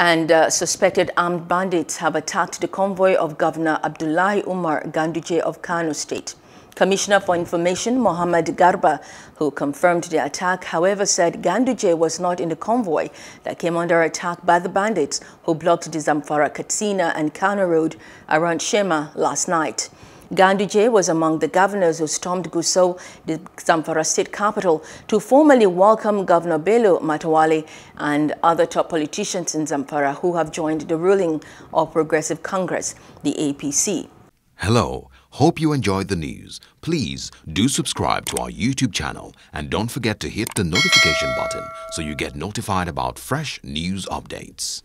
and uh, suspected armed bandits have attacked the convoy of Governor Abdullahi Umar Ganduje of Kano State. Commissioner for Information Mohammed Garba, who confirmed the attack, however, said Ganduje was not in the convoy that came under attack by the bandits who blocked the Zamfara Katsina and Kano Road around Shema last night. Ganduje was among the governors who stormed Gusau, the Zamfara state capital, to formally welcome Governor Bello Matawale and other top politicians in Zamfara who have joined the ruling of Progressive Congress, the APC. Hello. Hope you enjoyed the news. Please do subscribe to our YouTube channel and don't forget to hit the notification button so you get notified about fresh news updates.